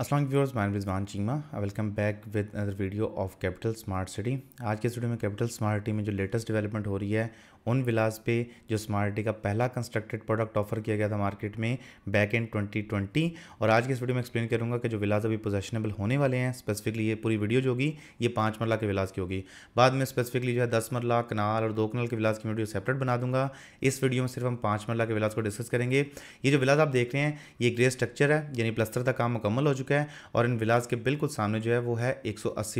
Aslam viewers मैं Rizwan Cheema I welcome back with other video of capital smart city आज के studio में कैपिटल स्मार्ट सिटी में जो लेटेस्ट डेवलपमेंट हो रही है उन विलास पे जो स्मार्टी का पहला कंस्ट्रक्टेड प्रोडक्ट ऑफर किया गया था मार्केट में बैक इन 2020 और आज की इस वीडियो में एक्सप्लेन करूंगा कि जो विलास अभी पोजेशनेबल होने वाले हैं स्पेसिफिकली ये पूरी वीडियो जो होगी ये पाँच मरला के विलास की होगी बाद में स्पेसिफिकली जो है दस मरला कनाल और दो कनाल के विलास की वीडियो सेपरेट बना दूंगा इस वीडियो में सिर्फ हम पाँच मरला के विलास को डिस्कस करेंगे ये जो विलास आप देख रहे हैं ये ग्रे स्ट्रक्चर है यानी प्लस्तर का काम मुकम्मल हो चुका है और इन विलास के बिल्कुल सामने जो है वो है एक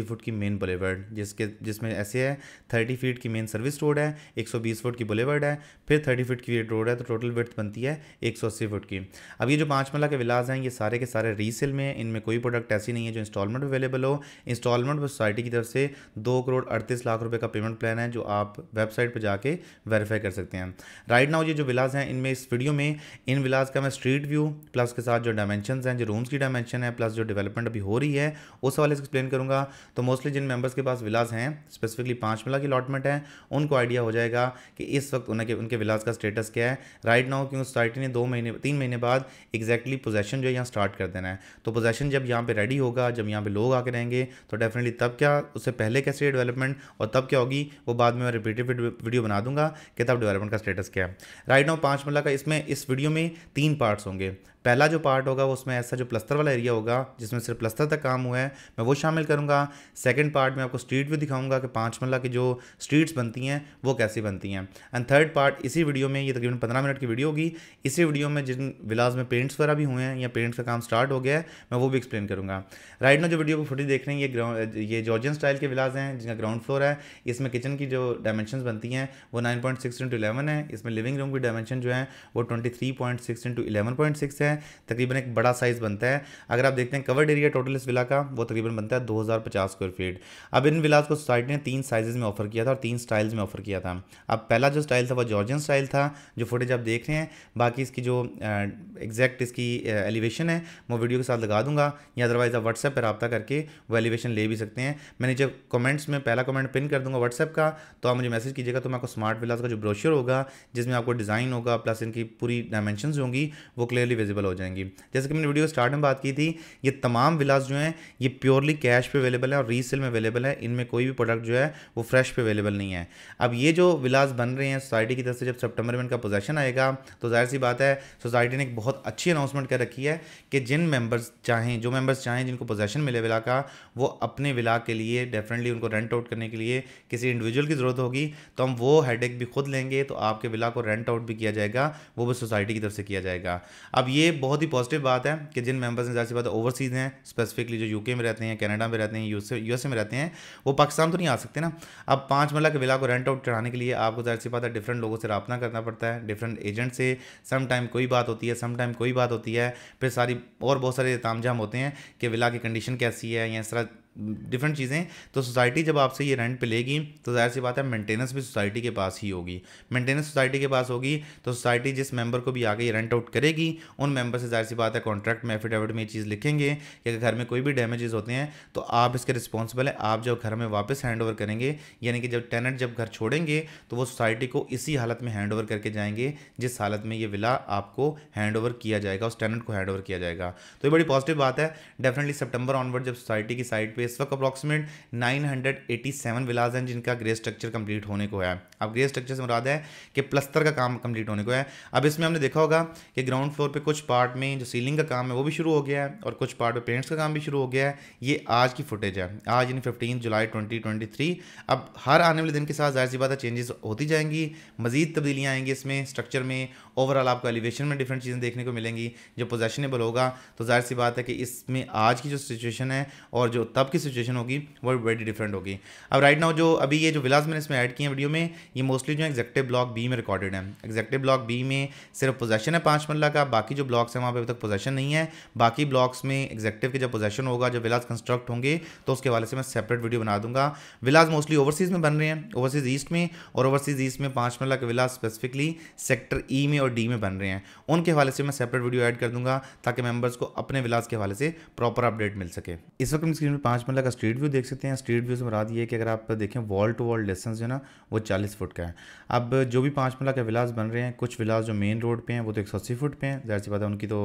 फुट की मेन बलेवर्ड जिसके जिसमें ऐसे है थर्टी फीट की मेन सर्विस रोड है एक बीस फुट की बुलेवर्ड है फिर थर्टी फुट की रोड है तो टोटल विर्थ बनती है एक सौ अस्सी फुट की अब ये जो पाँच मल्ला के विलाज हैं ये सारे के सारे रीसेल में इनमें कोई प्रोडक्ट ऐसी नहीं है जो इंस्टॉलमेंट अवेलेबल हो इंस्टॉलमेंट सोसाइटी की तरफ से दो करोड़ अड़तीस लाख रुपये का पेमेंट प्लान है जो आप वेबसाइट पर जाके वेरीफाई कर सकते हैं राइट नाउ ये जो विलाज हैं इनमें इस वीडियो में इन विलाज का मैं स्ट्रीट व्यू प्लस के साथ जो डायमेंशन हैं जो रूम्स की डायमेंशन है प्लस जो डेवलपमेंट अभी हो रही है उस हवाले से एक्सप्लेन करूँगा तो मोस्टली जिन मेम्बर्स के पास विलाज हैं स्पेसिफिकली पाँच मिला की अलॉटमेंट है उनको आइडिया हो जाएगा कि इस वक्त उनके उनके विलास का स्टेटस क्या है राइट नाउ क्यों सोसाइटी ने दो महीने तीन महीने बाद एग्जैक्टली पोजेशन जो है यहाँ स्टार्ट कर देना है तो पोजेशन जब यहाँ पर रेडी होगा जब यहाँ पर लोग आके रहेंगे तो डेफिनेटली तब क्या उससे पहले कैसे है डेवलपमेंट और तब क्या होगी वो बाद में मैं रिपीटेड वीडियो बना दूंगा कि तब डेवलपमेंट का स्टेटस क्या है राइट नाउ पाँच मल्ला का इसमें इस वीडियो में तीन पार्ट्स होंगे पहला जो पार्ट होगा वो उसमें ऐसा जो प्लस्तर वाला एरिया होगा जिसमें सिर्फ प्लस्तर तक काम हुआ है मैं वो शामिल करूँगा सेकेंड पार्ट में आपको स्ट्रीट भी दिखाऊँगा कि पाँच मल्ला की जो स्ट्रीट्स बनती हैं वो कैसी बनती हैं एंड थर्ड पार्ट इसी वीडियो में ये तकरीबन पंद्रह मिनट की वीडियो होगी इसी वीडियो में जिन विलाज में पेंट्स वगैरह भी हुए हैं या पेंट्स का काम स्टार्ट हो गया है मैं वो भी एक्सप्लेन करूँगा राइट ना जो वीडियो को फुटेज देख रहे हैं ये ग्राउंड ये जॉर्जियन स्टाइल के विलाज हैं जिनका ग्राउंड फ्लोर है इसमें किचन की जो डायमेंशन बनती हैं वो nine point six into eleven है इसमें लिविंग रूम की डायमेंशन जो है वो twenty three point six into eleven point six है तकरीबन एक बड़ा साइज़ बनता है अगर आप देखते हैं कवर्ड एरिया टोटल इस विला का वो तकरीबन बनता है 2050 स्क्वायर फीट अब इन विलाज को सोसाइटी ने तीन साइजेस में ऑफर किया था और तीन स्टाइल्स में ऑफर किया था अब पहला जो स्टाइल था वो जॉर्जियन स्टाइल था जो फुटेज आप देख रहे हैं बाकी इसकी जो एग्जैक्ट इसकी एलिवेशन है वो वीडियो के साथ लगा दूंगा या अदरवाइज़ आप व्हाट्सएप पर रबा करके वो एलिवेशन ले भी सकते हैं मैं नीचे कमेंट्स में पहला कमेंट पिन कर दूंगा व्हाट्सएप का तो आप मुझे मैसेज कीजिएगा तो मैं आपको स्मार्ट विलाज का जो ब्रोशर होगा जिसमें आपको डिज़ाइन होगा प्लस इनकी पूरी डायमेंशन होंगी वो क्लियरली विजिबल अवेलेबल हो जाएंगी जैसे कि मैंने वीडियो स्टार्ट में बात की थी ये तमाम विलास जो हैं ये प्योरली कैश पे अवेलेबल है और रीसेल में अवेलेबल है इनमें कोई भी प्रोडक्ट जो है वो फ्रेश पे अवेलेबल नहीं है अब ये जो विलास बन रहे हैं सोसाइटी की तरफ से जब सेप्टेम्बर में इनका पोजेशन आएगा तो जाहिर सी बात है सोसाइटी ने एक बहुत अच्छी अनाउंसमेंट कर रखी है कि जिन मेम्बर्स चाहें जो मेम्बर्स चाहें जिनको पोजेशन मिले विला का वो अपने विला के लिए डेफिनेटली उनको रेंट आउट करने के लिए किसी इंडिविजुअल की ज़रूरत होगी तो हम वो हेडेक भी खुद लेंगे तो आपके विला को रेंट आउट भी किया जाएगा वो भी सोसाइटी की तरफ से किया जाएगा अब ये बहुत ही पॉजिटिव बात है कि जिन मेंबर्स ने ज़्यादा बात ओवरसीज हैं स्पेसिफिकली जो यूके में रहते हैं कनाडा में रहते हैं यूएसए में रहते हैं वो पाकिस्तान तो नहीं आ सकते ना अब पाँच मरला के विला को रेंट आउट चढ़ाने के लिए आपको ज़ाहिर सी बात है डिफरेंट लोगों से रबना करना पड़ता है डिफरेंट एजेंट से सम टाइम कोई बात होती है सम टाइम कोई बात होती है फिर सारी और बहुत सारे तामझाम होते हैं कि विला की कंडीशन कैसी है या इस तरह डिफरेंट चीज़ें तो सोसाइटी जब आपसे ये रेंट पे लेगी तो जाहिर सी बात है मेंटेनेंस भी सोसाइटी के पास ही होगी मेंटेनेंस सोसाइटी के पास होगी तो सोसाइटी जिस मेंबर को भी आगे ये रेंट आउट करेगी उन मेंबर से जाहिर सी बात है कॉन्ट्रैक्ट में एफिडेविट में ये चीज़ लिखेंगे कि अगर घर में कोई भी डैमेजेस होते हैं तो आप इसके रिस्पॉन्सिबल है आप जब घर में वापस हैंड ओवर करेंगे यानी कि जब टेनेंट जब घर छोड़ेंगे तो वो सोसाइटी को इसी हालत में हैंड ओवर करके जाएंगे जिस हालत में ये विला आपको हैंड ओवर किया जाएगा उस टेनेंट को हैंड ओवर किया जाएगा तो ये बड़ी पॉजिटिव बात है डेफिनेटली सेप्टेंबर ऑनवर्ड जब सोसाइटी की साइड पर इस वक्त अप्रॉक्सीमेट सेवन विलाज हैं जिनका ग्रे स्ट्रक्चर कंप्लीट होने को है अब ग्रे स्ट्रक्चर से मुराद है कि प्लस्तर का काम कंप्लीट होने को है अब इसमें हमने देखा होगा कि ग्राउंड फ्लोर पे कुछ पार्ट में जो सीलिंग का काम है वो भी शुरू हो गया है और कुछ पार्ट पे पेंट्स का काम भी शुरू हो गया है ये आज की फुटेज है आज यानी fifteen July twenty twenty three अब हर आने वाले दिन के साथ जाहिर सी बात है चेंजेस होती जाएंगी मजीद तब्दीलियाँ आएंगी इसमें स्ट्रक्चर में ओवरऑल आपको एलिवेशन में डिफरेंट चीज़ें देखने को मिलेंगी जो पोजेशनेबल होगा तो जाहिर सी बात है कि इसमें आज की जो सिचुएशन है और जो तब की सिचुएशन होगी वो वेरी डिफरेंट होगी अब राइट नाउ जो अभी ये जो विलाज मैंने इसमें ऐड किए हैं वीडियो में ये मोस्टली जो एग्जेक्टिव ब्लॉक बी में रिकॉर्डेड है एग्जेक्टिव ब्लॉक बी में सिर्फ पोजेशन है पाँच मरला का बाकी जो ब्लॉक्स हैं वहाँ पर अभी तक पोजेशन नहीं है बाकी ब्लॉक्स में एग्जेक्टिव के जब पोजेशन होगा जब विलाज कंस्ट्रक्ट होंगे तो उसके हवाले से मैं सेपरेट वीडियो बना दूंगा विलाज मोस्टली ओवरसीज़ में बन रहे हैं ओवरसीज़ ईस्ट में और ओवरसीज़ ईस्ट में पाँच मरला के विलाज स्पेसिफिकली सेक्टर ई में और डी में बन रहे हैं उनके हवाले से मैं सेपरेट वीडियो एड कर दूंगा ताकि मेंबर्स को अपने विलाज के हवाले से प्रॉपर अपडेट मिल सके इस वक्त हम स्क्रीन पर पाँच मरला का स्ट्रीट व्यू देख सकते हैं स्ट्रीट व्यू से मराद ये है कि अगर आप देखें वॉल टू वॉल डिस्टेंस जो है ना वो चालीस फुट का है अब जो भी पाँच मिला के विलास बन रहे हैं कुछ विलास जो मेन रोड पे हैं वो तो एक सौ अस्सी फुट पे हैं ज़ाहिर सी बात है उनकी तो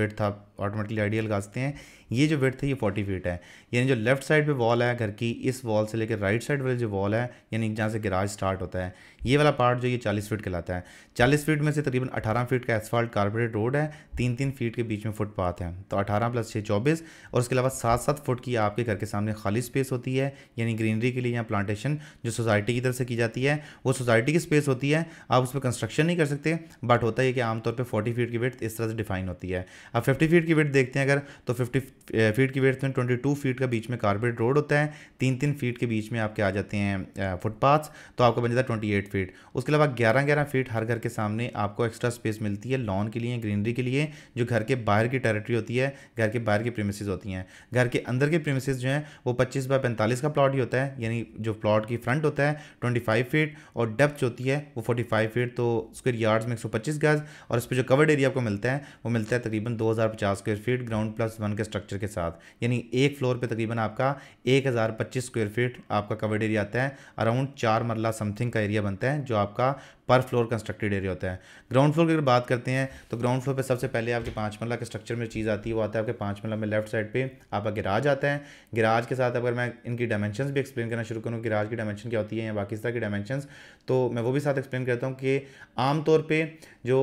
वेट था ऑटोमेटिकली आइडियल गाजते हैं ये जो विर्थ है ये फोर्टी फीट है यानी जो लेफ्ट साइड पे वॉल है घर की इस वॉल से लेकर राइट साइड वाली जो वॉल है यानी जहाँ से गिराज स्टार्ट होता है ये वाला पार्ट जो ये चालीस फीट कहलाता है चालीस फीट में से तकरीबन अठारह फीट का एसफाल्ट कारपोरेट रोड है तीन तीन फीट के बीच में फुटपाथ है तो अठारह प्लस छः चौबीस और उसके अलावा सात सात फुट की आपके घर के सामने खाली स्पेस होती है यानी ग्रीनरी के लिए यहाँ प्लांटेशन जो सोसाइटी की तरफ से की जाती है वो सोसाइटी की स्पेस होती है आप उस पर कंस्ट्रक्शन नहीं कर सकते बट होता है कि आमतौर पर फोर्टी फीट की वेट इस तरह से डिफाइन होती है अब फिफ्टी फीट की वेट देखते हैं अगर तो फिफ्टी फीट की वेथ में ट्वेंटी टू फीट का बीच में कारपेट रोड होता है तीन तीन फीट के बीच में आपके आ जाते हैं फुटपाथ्स तो आपको बन जाता है ट्वेंटी एट फीट उसके अलावा ग्यारह ग्यारह फीट हर घर के सामने आपको एक्स्ट्रा स्पेस मिलती है लॉन के लिए ग्रीनरी के लिए जो घर के बाहर की टेरिटरी होती है घर के बाहर की प्रेमिसेज होती हैं घर के अंदर के प्रेमिसज जो हैं वो पच्चीस बाय पैंतालीस का प्लॉट ही होता है यानी जो प्लॉट की फ्रंट होता है ट्वेंटी फाइव फीट और डेप्थ होती है वो फोर्टी फाइव फीट तो स्क्वेयर यार्ड्स में एक सौ पच्चीस गज और इस पर जो कवर्ड एरिया आपको मिलता है वो मिलता है तकरीबन दो हज़ार पचास square feet ground plus one के स्ट्रक्चर के साथ यानी एक फ्लोर पे तकरीबन आपका एक हज़ार पच्चीस स्क्वायर फीट आपका कवर्ड एरिया आता है अराउंड चार मरला समथिंग का एरिया बनता है जो आपका पर फ्लोर कंस्ट्रक्टेड एरिया होता है ग्राउंड फ्लोर की अगर बात करते हैं तो ग्राउंड फ्लोर पे सबसे पहले आपके पाँच मरला के स्ट्रक्चर में चीज़ आती है वो आता है आपके पाँच मरला में लेफ्ट साइड पे आपका गिराज आता है गिराज के साथ अगर मैं इनकी डायमेंशन भी एक्सप्लेन करना शुरू करूँ गिराज की डायमेंशन क्या होती है या बाकी तरह की डायमेंशन तो मैं वो भी साथ एक्सप्लेन करता हूँ कि आमतौर पर जो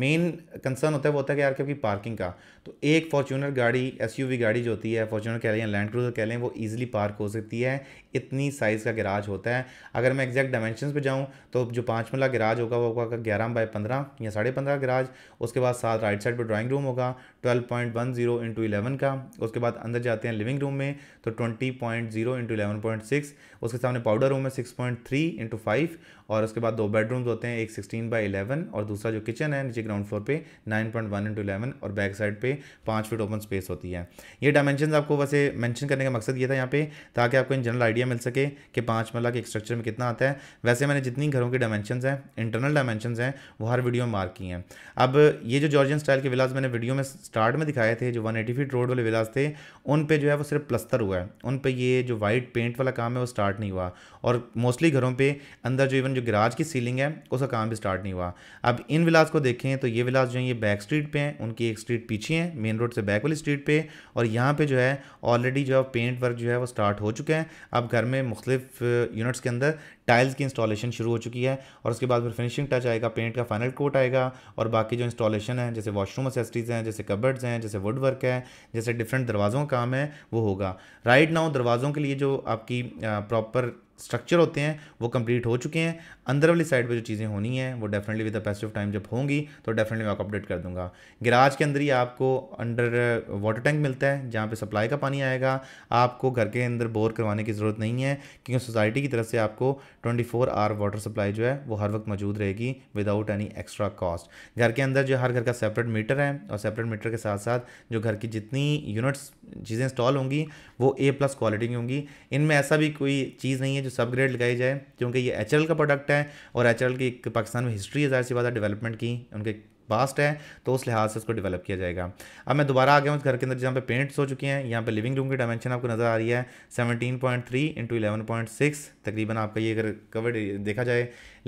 मेन कंसर्न होता है वो होता है कि यार कि आपकी पार्किंग का तो एक फॉर्चूनर गाड़ी एस गाड़ी जो होती है फॉर्चूनर कह लें या लैंड क्रूजर कह लें वो ईजिली पार्क हो सकती है इतनी साइज़ का गराज होता है अगर मैं एग्जैक्ट डायमेंशन पे जाऊँ तो जो पाँच मिला गराज होगा वो होगा ग्यारह बाई पंद्रह या साढ़े पंद्रह गराज उसके बाद साथ राइट साइड पर ड्राइंग रूम होगा twelve point one zero into eleven का उसके बाद अंदर जाते हैं लिविंग रूम में तो twenty point zero into eleven point six उसके सामने पाउडर रूम है six point three into five और उसके बाद दो बेडरूम्स होते हैं एक सिक्सटीन बाई इलेवन और दूसरा जो किचन है नीचे ग्राउंड फ्लोर पर nine point one into eleven और बैक साइड पर पे पाँच फीट ओपन स्पेस होती है ये डायमेंशन आपको वैसे मैंशन करने का मकसद ये था यहाँ पे ताकि आपको इन जनरल आइडिया मिल सके कि पाँच मरला के स्ट्रक्चर में कितना आता है वैसे मैंने जितनी घरों के डायमेंशन हैं इंटरनल डायमेंशन हैं वो हर वीडियो में मार्क की हैं अब ये जो जॉर्जियन स्टाइल के विलास मैंने वीडियो में स्टार्ट में दिखाए थे जो वन एटी फीट रोड वाले विलास थे उन पर जो है वो सिर्फ प्लस्तर हुआ है उन पर ये जो वाइट पेंट वाला काम है वो स्टार्ट नहीं हुआ और मोस्टली घरों पर अंदर जो इवन जो गिराज की सीलिंग है उसका काम भी स्टार्ट नहीं हुआ अब इन विलास को देखें तो ये विलास जो है ये बैक स्ट्रीट पर हैं उनकी एक स्ट्रीट पीछे है मेन रोड से बैक वाली स्ट्रीट पे और यहाँ पे जो है ऑलरेडी जो है पेंट वर्क जो है वो स्टार्ट हो चुके हैं अब घर में मुख्तफ यूनिट्स uh, के अंदर टाइल्स की इंस्टॉलेशन शुरू हो चुकी है और उसके बाद फिर फिनिशिंग टच आएगा पेंट का फाइनल कोट आएगा और बाकी जो इंस्टॉलेशन है जैसे वॉशरूम असेसरीज़ हैं जैसे कबर्ड्स हैं जैसे वुड वर्क है जैसे डिफरेंट दरवाज़ों का काम है वो होगा राइट नाउ दरवाज़ों के लिए जो आपकी प्रॉपर uh, स्ट्रक्चर होते हैं वो कंप्लीट हो चुके हैं अंदर वाली साइड पे जो चीज़ें होनी हैं वो definitely with the passage of time जब होंगी तो डेफिनेटली मैं आपको अपडेट कर दूंगा गिराज के अंदर ही आपको अंडर वाटर टैंक मिलता है जहाँ पे सप्लाई का पानी आएगा आपको घर के अंदर बोर करवाने की ज़रूरत नहीं है क्योंकि सोसाइटी की तरफ से आपको twenty four hour water supply जो है वो हर वक्त मौजूद रहेगी विदाउट एनी एक्स्ट्रा कॉस्ट घर के अंदर जो हर घर का सेपरेट मीटर है और सेपरेट मीटर के साथ साथ जो घर की जितनी यूनिट्स चीज़ें इंस्टॉल होंगी वो ए प्लस क्वालिटी की होंगी इनमें ऐसा भी कोई चीज़ नहीं है जो जो सब ग्रेड लगाई जाए क्योंकि ये एच का प्रोडक्ट है और एच की एक पाकिस्तान में हिस्ट्री है ज़ाहिर सी बात है डेवलपमेंट की उनके पास्ट है तो उस लिहाज से उसको डेवलप किया जाएगा अब मैं दोबारा आ गया हूँ घर के अंदर जहाँ पे पेंट्स हो चुके हैं यहाँ पे लिविंग रूम की डायमेंशन आपको नज़र आ रही है 17.3 point three into eleven point six तकरीबन आपका ये अगर कवर देखा जाए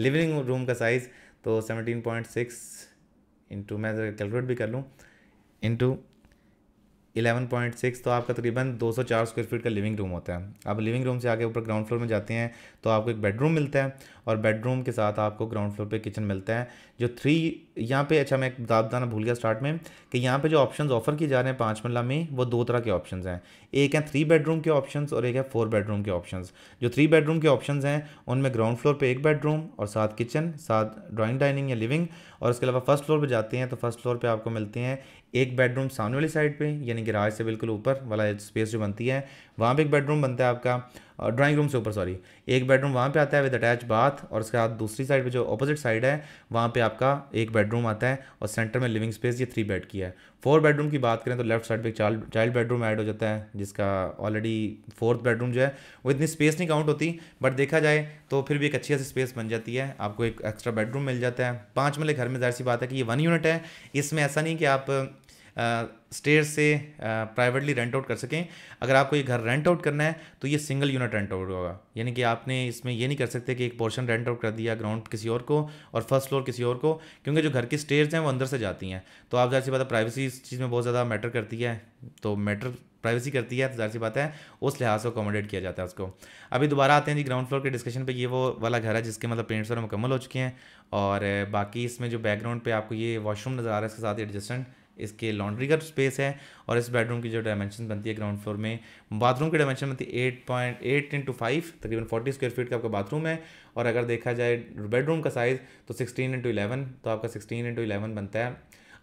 लिविंग रूम का साइज़ तो सेवनटीन पॉइंट सिक्स इंटू मैं कैलकुलेट भी कर लूँ इंटू इलेवन पॉइंट सिक्स तो आपका तकरीबन दो सौ चार स्क्वायर फीट का लिविंग रूम होता है आप लिविंग रूम से आगे ऊपर ग्राउंड फ्लोर में जाते हैं तो आपको एक बेडरूम मिलता है और बेडरूम के साथ आपको ग्राउंड फ्लोर पे किचन मिलता है जो थ्री यहाँ पे अच्छा मैं बता बताना भूल गया स्टार्ट में कि यहाँ पे जो ऑप्शंस ऑफर किए जा रहे हैं पाँच मल्ला में वो दो तरह के ऑप्शन हैं एक है थ्री बेडरूम के ऑप्शन और एक है फोर बेडरूम के ऑप्शन जो थ्री बेडरूम के ऑप्शन हैं उनमें ग्राउंड फ्लोर पर एक बेडरूम और साथ किचन साथ ड्राॅइंग डाइनिंग या लिविंग और उसके अलावा फर्स्ट फ्लोर पर जाते हैं तो फर्स्ट फ्लोर पर आपको मिलते हैं एक बेडरूम सामने वाली साइड पे यानी कि राज से बिल्कुल ऊपर वाला स्पेस जो बनती है वहाँ पे एक बेडरूम बनता है आपका ड्राइंग रूम से ऊपर सॉरी एक बेडरूम वहाँ पे आता है विद अटैच बाथ और उसके बाद दूसरी साइड पे जो अपोजिट साइड है वहाँ पे आपका एक बेडरूम आता है और सेंटर में लिविंग स्पेस ये थ्री बेड की है फोर बेडरूम की बात करें तो लेफ्ट साइड पे चाइल्ड चाइल्ड बेडरूम ऐड हो जाता है जिसका ऑलरेडी फोर्थ बेडरूम जो है वो इतनी स्पेस नहीं काउंट होती बट देखा जाए तो फिर भी एक अच्छी ऐसी स्पेस बन जाती है आपको एक एक्स्ट्रा बेडरूम मिल जाता है पाँच मले घर में जाहिर सी बात है कि ये वन यूनिट है इसमें ऐसा नहीं कि आप स्टेयर से प्राइवेटली रेंट आउट कर सकें अगर आपको ये घर रेंट आउट करना है तो ये सिंगल यूनिट रेंट आउट होगा यानी कि आपने इसमें ये नहीं कर सकते कि एक पोर्शन रेंट आउट कर दिया ग्राउंड किसी और को और फर्स्ट फ्लोर किसी और को क्योंकि जो घर की स्टेयर्स हैं वो अंदर से जाती हैं तो आप जाहिर सी बात है प्राइवेसी इस चीज़ में बहुत ज़्यादा मैटर करती है तो मैटर प्राइवेसी करती है तो जाहिर सी बात है उस लिहाज से अकोमोडेट किया जाता है उसको अभी दोबारा आते हैं जी ग्राउंड फ्लोर के डिस्कशन पे ये वो वाला घर है जिसके मतलब पेंट्स वगैरह मुकम्मल हो चुके हैं और बाकी इसमें जो बैकग्राउंड पे आपको ये वॉशरूम नज़र आ रहा है इसके साथ एडजस्टेंट इसके लॉन्ड्री का स्पेस है और इस बेडरूम की जो डायमेंशन बनती है ग्राउंड फ्लोर में बाथरूम की डायमेंशन बनती है eight point eight into five तकरीबन फोर्टी स्क्वायर फीट का आपका बाथरूम है और अगर देखा जाए बेडरूम का साइज़ तो सिक्सटीन इंटू इलेवन तो आपका सिक्सटीन इंटू इलेवन बनता है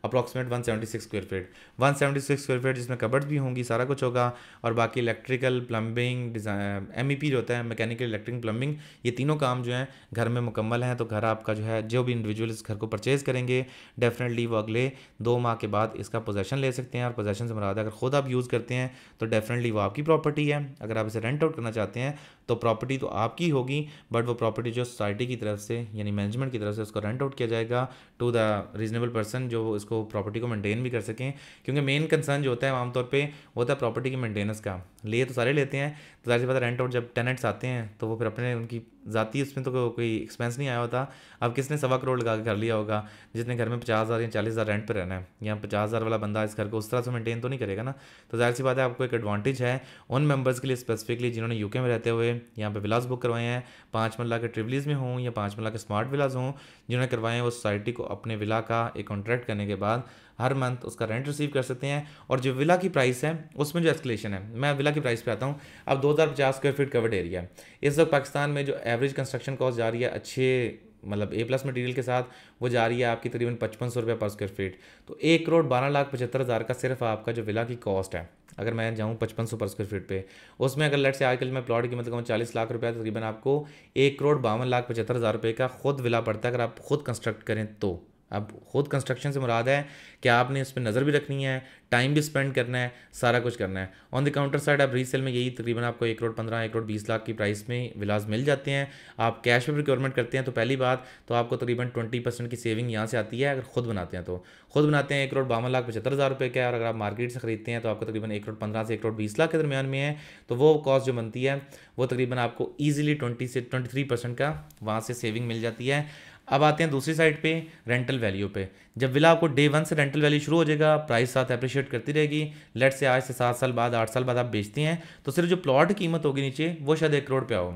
approximate 176 square feet 176 square feet जिसमें कबर्ड भी होंगी सारा कुछ होगा और बाकी इलेक्ट्रिकल प्लम्बिंग डिजाइन एम जो होता है मैकेनिकल इलेक्ट्रिक प्लम्बिंग ये तीनों काम जो है घर में मुकम्मल हैं तो घर आपका जो है जो भी इंडिविजुअल इस घर को परचेज़ करेंगे डेफिनेटली वो अगले दो माह के बाद इसका पोजेशन ले सकते हैं और पोजेशन से मुराद अगर खुद आप यूज़ करते हैं तो डेफिनेटली वो आपकी प्रॉपर्टी है अगर आप इसे रेंट आउट करना चाहते हैं तो प्रॉपर्टी तो आपकी होगी बट वो प्रॉपर्टी जो सोसाइटी की तरफ से यानी मैनेजमेंट की तरफ से उसको रेंट आउट किया जाएगा टू द रीजनेबल पर्सन जो इसको प्रॉपर्टी को मेंटेन भी कर सकें क्योंकि मेन कंसर्न जो होता है आमतौर पर वो होता है प्रॉपर्टी की मेंटेनेंस का ले तो सारे लेते हैं तो जाहिर सी बात रेंट आउट जब टेनेंट्स आते हैं तो वो फिर अपने उनकी जाती है उसमें तो कोई एक्सपेंस नहीं आया होता अब किसने सवा करोड़ लगा के कर लिया होगा जिसने घर में पचास हज़ार या चालीस हज़ार रेंट पर रहना है या पचास हज़ार वाला बंदा इस घर को उस तरह से मेंटेन तो नहीं करेगा ना तो जाहिर सी बात है आपको एक एडवांटेज है उन मेंबर्स के लिए स्पेसिफिकली जिन्होंने यूके में रहते हुए यहाँ पर विलास बुक करवाए हैं पाँच मल्ला के ट्रिवलीज में हों या पाँच मल्ला के स्मार्ट विलास हों जिन्होंने करवाए हैं वो सोसाइटी को अपने विला का एक कॉन्ट्रैक्ट करने के बाद हर मंथ उसका रेंट रिसीव कर सकते हैं और जो विला की प्राइस है उसमें जो एस्केलेशन है मैं विला की प्राइस पे आता हूँ अब दो हज़ार पचास स्क्वायर फीट कवर्ड एरिया है इस वक्त पाकिस्तान में जो एवरेज कंस्ट्रक्शन कॉस्ट जा रही है अच्छे मतलब ए प्लस मटेरियल के साथ वो जा रही है आपकी तकरीबन पचपन सौ रुपये पर स्क्वायर फीट तो एक करोड़ बारह लाख पचहत्तर हज़ार का सिर्फ आपका जो विला की कॉस्ट है अगर मैं जाऊँ पचपन सौ पर स्क्वायर फीट पे उसमें अगर लेट से आजकल मैं प्लॉट की मतलब कहूँ चालीस लाख रुपया तकरीबन आपको एक करोड़ बावन लाख पचहत्तर हज़ार रुपये का खुद विला पड़ता है अगर आप खुद कंस्ट्रक्ट करें तो अब खुद कंस्ट्रक्शन से मुराद है कि आपने उस पर नज़र भी रखनी है टाइम भी स्पेंड करना है सारा कुछ करना है ऑन द काउंटर साइड आप रीसेल में यही तकरीबन आपको एक करोड़ पंद्रह एक करोड़ बीस लाख की प्राइस में विलास मिल जाते हैं आप कैश में प्रिक्योरमेंट करते हैं तो पहली बात तो आपको तकरीबन ट्वेंटी परसेंट की सेविंग यहाँ से आती है अगर खुद बनाते हैं तो खुद बनाते हैं एक करोड़ बावन लाख पचहत्तर हज़ार रुपये का और अगर आप मार्केट से खरीदते हैं तो आपको तकरीबन एक करोड़ पंद्रह से एक करोड़ बीस लाख के दरमियान में है तो वो कॉस्ट जो बनती है वो तकरीबन आपको ईजिली ट्वेंटी से ट्वेंटी थ्री परसेंट का वहाँ से सेविंग मिल जाती है अब आते हैं दूसरी साइड पे रेंटल वैल्यू पे जब विला आपको डे वन से रेंटल वैल्यू शुरू हो जाएगा प्राइस साथ अप्रिशिएट करती रहेगी लेट से आज से सात साल बाद आठ साल बाद आप बेचती हैं तो सिर्फ जो प्लॉट कीमत होगी नीचे वो शायद एक करोड़ पे आओ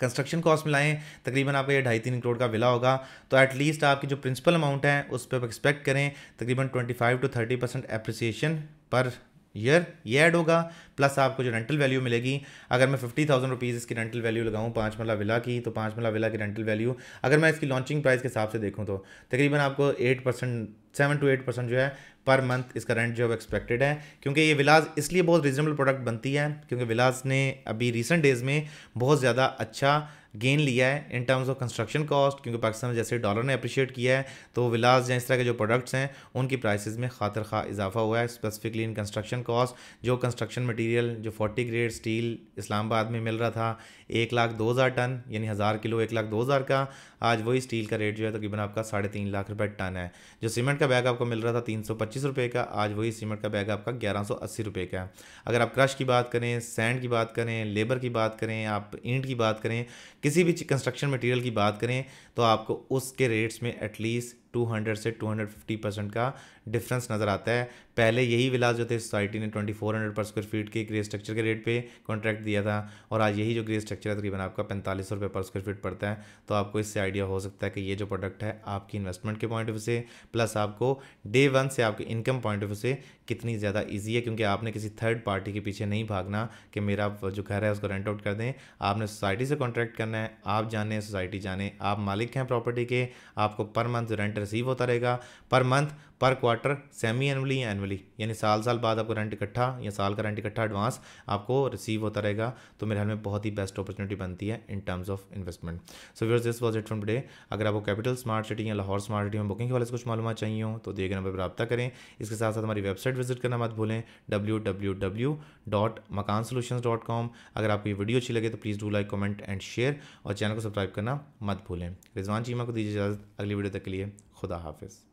कंस्ट्रक्शन कॉस्ट में लाएँ तकरीबन आपका ये ढाई तीन करोड़ का विला होगा तो एटलीस्ट आपकी जो प्रिंसिपल अमाउंट है उस पर आप एक्सपेक्ट करें तकरीबन twenty five to thirty percent appreciation per year ये ऐड होगा प्लस आपको जो रेंटल वैल्यू मिलेगी अगर मैं फिफ्टी थाउजेंड रुपीज़ इसकी रेंटल वैल्यू लगाऊँ पाँच मला विला की तो पाँच मला विला की रेंटल वैल्यू अगर मैं इसकी लॉन्चिंग प्राइस के हिसाब से देखूँ तो तकरीबन आपको eight percent seven to eight percent जो है पर मंथ इसका रेंट जो है एक्सपेक्टेड है क्योंकि ये विलाज इसलिए बहुत रीजनेबल प्रोडक्ट बनती है क्योंकि विलाज ने अभी रिसेंट डेज़ में बहुत ज़्यादा अच्छा गेन लिया है in terms of construction cost क्योंकि पाकिस्तान में जैसे डॉलर ने अप्रिशिएट किया है तो विलास या इस तरह के जो प्रोडक्ट्स हैं उनकी प्राइसेस में खातर खा इजाफा हुआ है स्पेसिफिकली इन कंस्ट्रक्शन कॉस्ट जो कंस्ट्रक्शन मटेरियल जो फोर्टी ग्रेड स्टील इस्लामाबाद में मिल रहा था एक लाख दो हज़ार टन यानी हज़ार किलो एक लाख दो हज़ार का आज वही स्टील का रेट जो है तकरीबन तो आपका साढ़े तीन लाख रुपये टन है जो सीमेंट का बैग आपको मिल रहा था तीन सौ पच्चीस रुपये का आज वही सीमेंट का बैग आपका ग्यारह सौ अस्सी रुपये का है अगर आप क्रश की बात करें सैंड की बात करें लेबर की बात करें आप ईंट की बात करें किसी भी कंस्ट्रक्शन मटेरियल की बात करें तो आपको उसके रेट्स में एटलीस्ट 200 से 250 परसेंट का डिफरेंस नज़र आता है पहले यही विलास जो थे सोसाइटी ने 2400 पर स्क्वायर फीट के ग्रे स्ट्रक्चर के रेट पे कॉन्ट्रैक्ट दिया था और आज यही जो ग्रे स्ट्रक्चर है तकरीबन आपका पैंतालीस सौ रुपये पर स्क्वायर फीट पड़ता है तो आपको इससे आइडिया हो सकता है कि ये जो प्रोडक्ट है आपकी इन्वेस्टमेंट के पॉइंट ऑफ व्यू से प्लस आपको डे वन से आपके इनकम पॉइंट ऑफ व्यू से कितनी ज़्यादा ईजी है क्योंकि आपने किसी थर्ड पार्टी के पीछे नहीं भागना कि मेरा जो घर है उसको रेंट आउट कर दें आपने सोसाइटी से कॉन्ट्रैक्ट करना है आप जाने सोसाइटी जाने आप मालिक हैं प्रॉपर्टी के आपको पर मंथ रेंट रिसीव होता रहेगा पर मंथ पर क्वार्टर सेमी एनअली या एनअली यानी साल साल बाद आपको रेंट इकट्ठा या साल का रेंट इकट्ठा एडवांस आपको रिसीव होता रहेगा तो मेरे हाल में बहुत ही बेस्ट अपॉर्चुनिटी बनती है in terms of investment so where's this was it from today अगर आपको कैपिटल स्मार्ट सिटी या लाहौर स्मार्ट सिटी में बुकिंग के वाले कुछ मालूम चाहिए हो तो दिए गए नंबर पर रब्ता करें इसके साथ साथ हमारी वेबसाइट विजिट करना मत भूलें W W W dot Makaan solution dot com अगर आपको ये वीडियो अच्छी लगे तो please do like comment and share और चैनल को सब्सक्राइब करना मत भूलें रिजवान चीमा को दीजिए इजाज़त अगली वीडियो तक के लिए खुदा हाफिज़